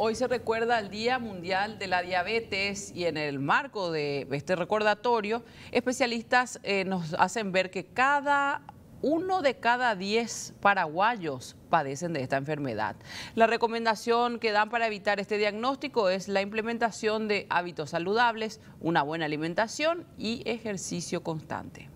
Hoy se recuerda el Día Mundial de la Diabetes y en el marco de este recordatorio, especialistas eh, nos hacen ver que cada uno de cada diez paraguayos padecen de esta enfermedad. La recomendación que dan para evitar este diagnóstico es la implementación de hábitos saludables, una buena alimentación y ejercicio constante.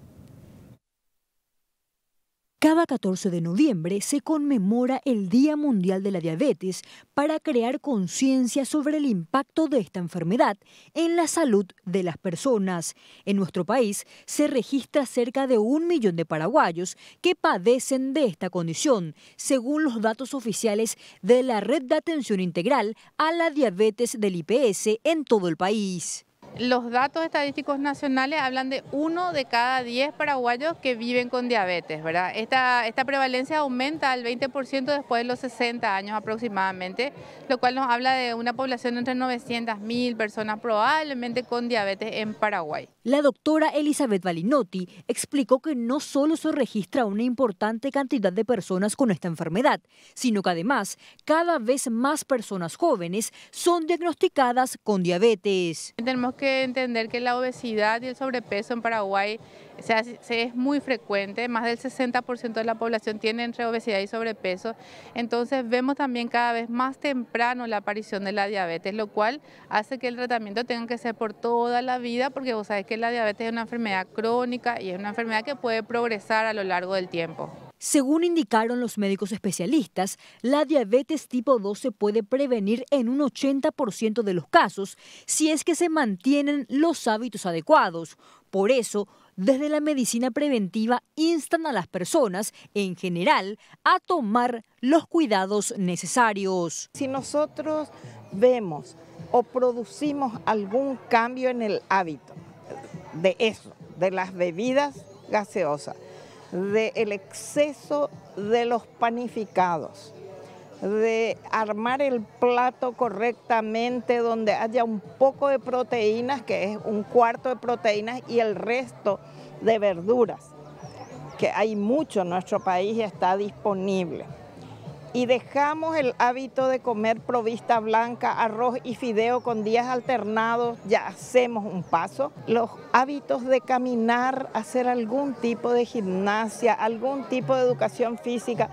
Cada 14 de noviembre se conmemora el Día Mundial de la Diabetes para crear conciencia sobre el impacto de esta enfermedad en la salud de las personas. En nuestro país se registra cerca de un millón de paraguayos que padecen de esta condición, según los datos oficiales de la Red de Atención Integral a la Diabetes del IPS en todo el país. Los datos estadísticos nacionales hablan de uno de cada diez paraguayos que viven con diabetes, ¿verdad? Esta, prevalencia aumenta al 20% después de los 60 años aproximadamente, lo cual nos habla de una población entre 900.000 personas probablemente con diabetes en Paraguay. La doctora Elizabeth Balinotti explicó que no solo se registra una importante cantidad de personas con esta enfermedad, sino que además cada vez más personas jóvenes son diagnosticadas con diabetes. Tenemos que que entender que la obesidad y el sobrepeso en Paraguay se es muy frecuente, más del 60% de la población tiene entre obesidad y sobrepeso, entonces vemos también cada vez más temprano la aparición de la diabetes, lo cual hace que el tratamiento tenga que ser por toda la vida, porque vos sabés que la diabetes es una enfermedad crónica y es una enfermedad que puede progresar a lo largo del tiempo. Según indicaron los médicos especialistas, la diabetes tipo 2 se puede prevenir en un 80% de los casos si es que se mantienen los hábitos adecuados. Por eso, desde la medicina preventiva instan a las personas en general a tomar los cuidados necesarios. Si nosotros vemos o producimos algún cambio en el hábito de eso, de las bebidas gaseosas, del el exceso de los panificados, de armar el plato correctamente donde haya un poco de proteínas, que es un cuarto de proteínas y el resto de verduras, que hay mucho en nuestro país y está disponible y dejamos el hábito de comer provista blanca, arroz y fideo con días alternados, ya hacemos un paso. Los hábitos de caminar, hacer algún tipo de gimnasia, algún tipo de educación física,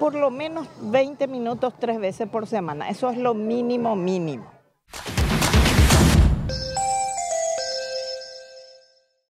por lo menos 20 minutos tres veces por semana. Eso es lo mínimo mínimo.